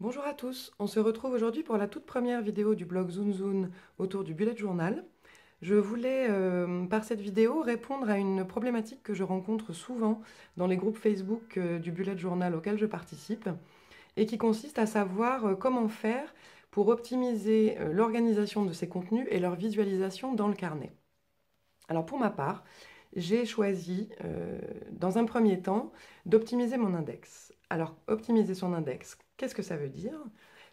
Bonjour à tous, on se retrouve aujourd'hui pour la toute première vidéo du blog Zunzun autour du bullet journal. Je voulais, euh, par cette vidéo, répondre à une problématique que je rencontre souvent dans les groupes Facebook euh, du bullet journal auquel je participe, et qui consiste à savoir euh, comment faire pour optimiser l'organisation de ces contenus et leur visualisation dans le carnet. Alors pour ma part, j'ai choisi, euh, dans un premier temps, d'optimiser mon index. Alors, optimiser son index, qu'est-ce que ça veut dire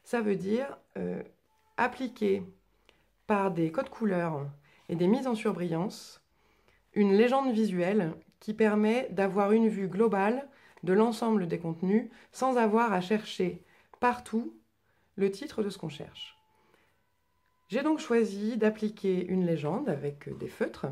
Ça veut dire euh, appliquer par des codes couleurs et des mises en surbrillance une légende visuelle qui permet d'avoir une vue globale de l'ensemble des contenus sans avoir à chercher partout le titre de ce qu'on cherche. J'ai donc choisi d'appliquer une légende avec des feutres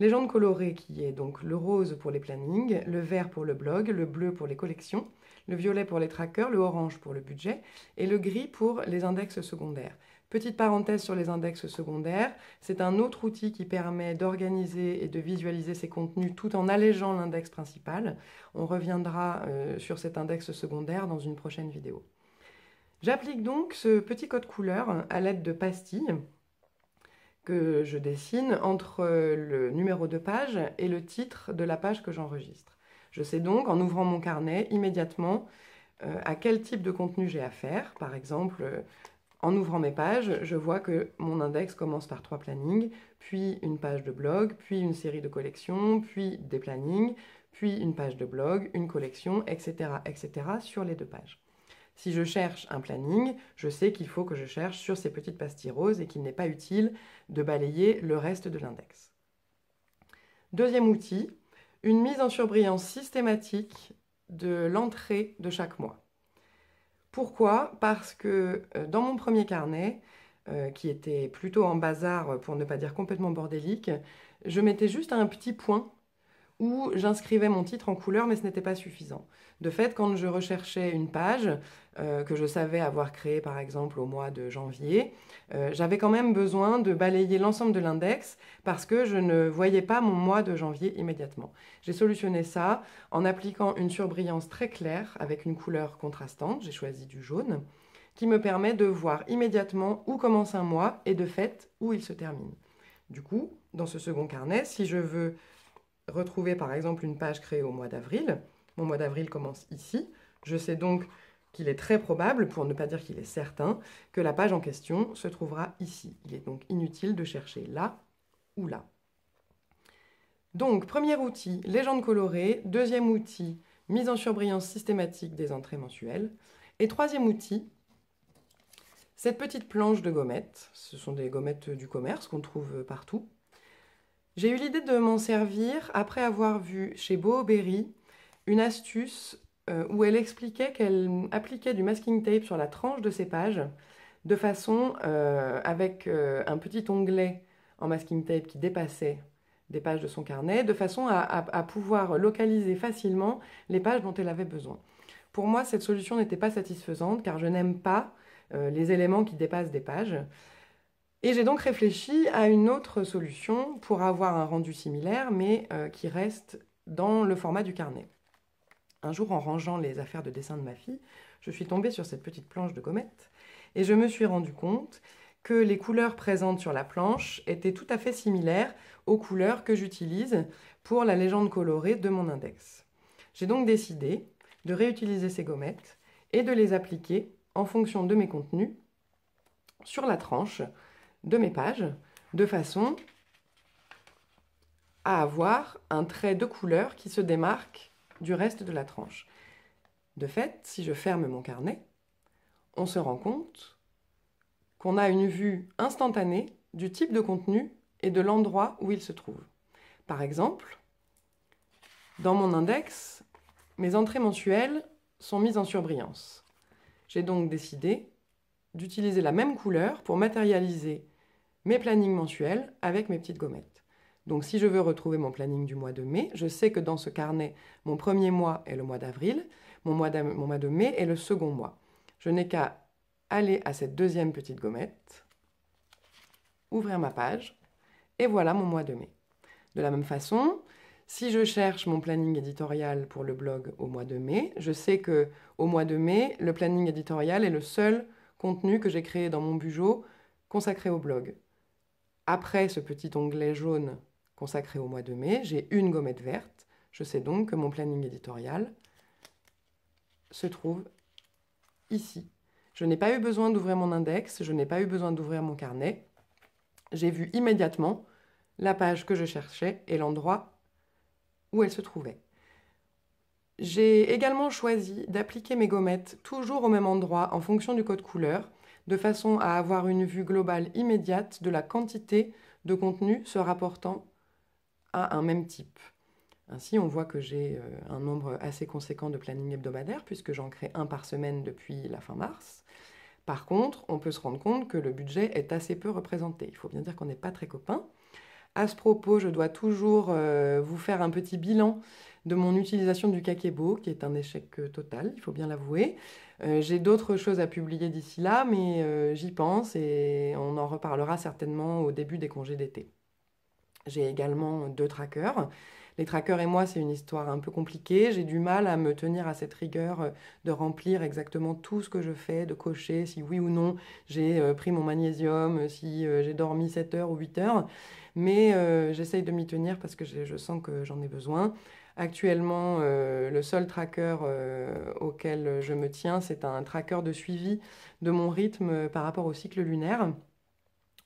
Légende colorée qui est donc le rose pour les plannings, le vert pour le blog, le bleu pour les collections, le violet pour les trackers, le orange pour le budget et le gris pour les index secondaires. Petite parenthèse sur les index secondaires, c'est un autre outil qui permet d'organiser et de visualiser ses contenus tout en allégeant l'index principal. On reviendra euh, sur cet index secondaire dans une prochaine vidéo. J'applique donc ce petit code couleur à l'aide de pastilles je dessine entre euh, le numéro de page et le titre de la page que j'enregistre. Je sais donc, en ouvrant mon carnet, immédiatement euh, à quel type de contenu j'ai affaire. Par exemple, euh, en ouvrant mes pages, je vois que mon index commence par trois plannings, puis une page de blog, puis une série de collections, puis des plannings, puis une page de blog, une collection, etc., etc., sur les deux pages. Si je cherche un planning, je sais qu'il faut que je cherche sur ces petites pastilles roses et qu'il n'est pas utile de balayer le reste de l'index. Deuxième outil, une mise en surbrillance systématique de l'entrée de chaque mois. Pourquoi Parce que euh, dans mon premier carnet, euh, qui était plutôt en bazar pour ne pas dire complètement bordélique, je mettais juste un petit point où j'inscrivais mon titre en couleur, mais ce n'était pas suffisant. De fait, quand je recherchais une page euh, que je savais avoir créée, par exemple, au mois de janvier, euh, j'avais quand même besoin de balayer l'ensemble de l'index parce que je ne voyais pas mon mois de janvier immédiatement. J'ai solutionné ça en appliquant une surbrillance très claire avec une couleur contrastante, j'ai choisi du jaune, qui me permet de voir immédiatement où commence un mois et de fait où il se termine. Du coup, dans ce second carnet, si je veux retrouver par exemple une page créée au mois d'avril. Mon mois d'avril commence ici. Je sais donc qu'il est très probable, pour ne pas dire qu'il est certain, que la page en question se trouvera ici. Il est donc inutile de chercher là ou là. Donc, premier outil, légende colorée. Deuxième outil, mise en surbrillance systématique des entrées mensuelles. Et troisième outil, cette petite planche de gommettes. Ce sont des gommettes du commerce qu'on trouve partout. J'ai eu l'idée de m'en servir après avoir vu chez Boberry une astuce euh, où elle expliquait qu'elle appliquait du masking tape sur la tranche de ses pages de façon euh, avec euh, un petit onglet en masking tape qui dépassait des pages de son carnet, de façon à, pouvoir localiser facilement les pages dont elle avait besoin. Pour moi, cette solution n'était pas satisfaisante car je n'aime pas les éléments qui dépassent des pages. Et j'ai donc réfléchi à une autre solution pour avoir un rendu similaire, mais euh, qui reste dans le format du carnet. Un jour, en rangeant les affaires de dessin de ma fille, je suis tombée sur cette petite planche de gommettes et je me suis rendu compte que les couleurs présentes sur la planche étaient tout à fait similaires aux couleurs que j'utilise pour la légende colorée de mon index. J'ai donc décidé de réutiliser ces gommettes et de les appliquer en fonction de mes contenus sur la tranche de mes pages de façon à avoir un trait de couleur qui se démarque du reste de la tranche. De fait, si je ferme mon carnet, on se rend compte qu'on a une vue instantanée du type de contenu et de l'endroit où il se trouve. Par exemple, dans mon index, mes entrées mensuelles sont mises en surbrillance. J'ai donc décidé d'utiliser la même couleur pour matérialiser mes plannings mensuels avec mes petites gommettes. Donc si je veux retrouver mon planning du mois de mai, je sais que dans ce carnet, mon premier mois est le mois d'avril, mon, mois de mai est le second mois. Je n'ai qu'à aller à cette deuxième petite gommette, ouvrir ma page, et voilà mon mois de mai. De la même façon, si je cherche mon planning éditorial pour le blog au mois de mai, je sais que au mois de mai, le planning éditorial est le seul contenu que j'ai créé dans mon BuJo consacré au blog. Après ce petit onglet jaune consacré au mois de mai, j'ai une gommette verte. Je sais donc que mon planning éditorial se trouve ici. Je n'ai pas eu besoin d'ouvrir mon index, je n'ai pas eu besoin d'ouvrir mon carnet. J'ai vu immédiatement la page que je cherchais et l'endroit où elle se trouvait. J'ai également choisi d'appliquer mes gommettes toujours au même endroit en fonction du code couleur de façon à avoir une vue globale immédiate de la quantité de contenu se rapportant à un même type. Ainsi, on voit que j'ai euh, un nombre assez conséquent de planning hebdomadaires, puisque j'en crée un par semaine depuis la fin mars. Par contre, on peut se rendre compte que le budget est assez peu représenté. Il faut bien dire qu'on n'est pas très copains. À ce propos, je dois toujours euh, vous faire un petit bilan de mon utilisation du kakebo, qui est un échec euh, total, il faut bien l'avouer. Euh, j'ai d'autres choses à publier d'ici là, mais euh, j'y pense et on en reparlera certainement au début des congés d'été. J'ai également deux trackers. Les trackers et moi, c'est une histoire un peu compliquée. J'ai du mal à me tenir à cette rigueur de remplir exactement tout ce que je fais, de cocher si oui ou non j'ai pris mon magnésium, si j'ai dormi 7 heures ou 8 heures. Mais j'essaye de m'y tenir parce que je sens que j'en ai besoin. Actuellement, euh, le seul tracker euh, auquel je me tiens, c'est un tracker de suivi de mon rythme par rapport au cycle lunaire.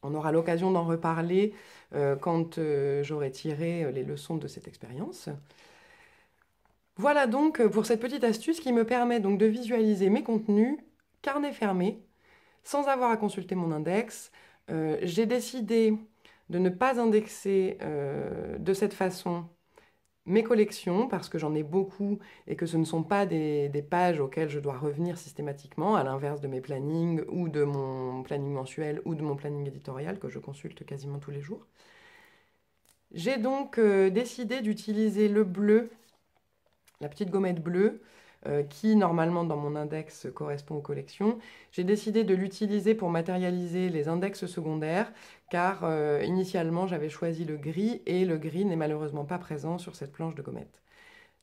On aura l'occasion d'en reparler euh, quand j'aurai tiré les leçons de cette expérience. Voilà donc pour cette petite astuce qui me permet donc de visualiser mes contenus carnet fermé sans avoir à consulter mon index. J'ai décidé de ne pas indexer de cette façon mes collections, parce que j'en ai beaucoup et que ce ne sont pas des, pages auxquelles je dois revenir systématiquement, à l'inverse de mes plannings ou de mon planning mensuel ou de mon planning éditorial que je consulte quasiment tous les jours. J'ai donc euh, décidé d'utiliser le bleu, la petite gommette bleue, euh, qui normalement dans mon index correspond aux collections. J'ai décidé de l'utiliser pour matérialiser les index secondaires car euh, initialement j'avais choisi le gris et le gris n'est malheureusement pas présent sur cette planche de gommettes.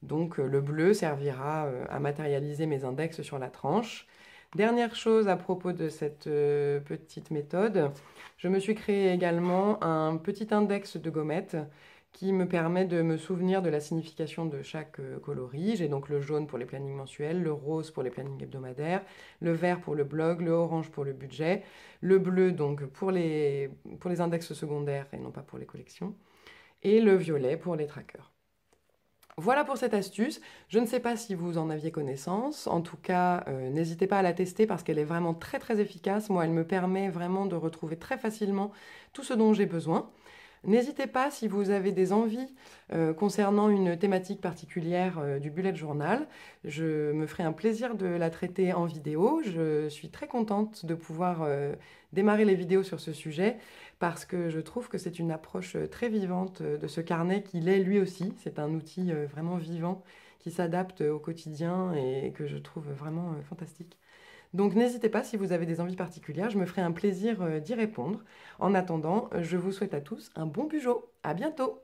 Donc euh, le bleu servira à matérialiser mes index sur la tranche. Dernière chose à propos de cette petite méthode, je me suis créé également un petit index de gommettes qui me permet de me souvenir de la signification de chaque euh, coloris. J'ai donc le jaune pour les plannings mensuels, le rose pour les plannings hebdomadaires, le vert pour le blog, le orange pour le budget, le bleu donc pour les, pour les index secondaires et non pas pour les collections, et le violet pour les trackers. Voilà pour cette astuce. Je ne sais pas si vous en aviez connaissance. En tout cas, euh, n'hésitez pas à la tester parce qu'elle est vraiment très très efficace. Moi, elle me permet vraiment de retrouver très facilement tout ce dont j'ai besoin. N'hésitez pas si vous avez des envies euh, concernant une thématique particulière euh, du bullet journal. Je me ferai un plaisir de la traiter en vidéo. Je suis très contente de pouvoir euh, démarrer les vidéos sur ce sujet parce que je trouve que c'est une approche très vivante de ce carnet qu'il est lui aussi. C'est un outil vraiment vivant qui s'adapte au quotidien et que je trouve vraiment fantastique. Donc n'hésitez pas si vous avez des envies particulières, je me ferai un plaisir euh, d'y répondre. En attendant, euh, je vous souhaite à tous un bon Bugeot. À bientôt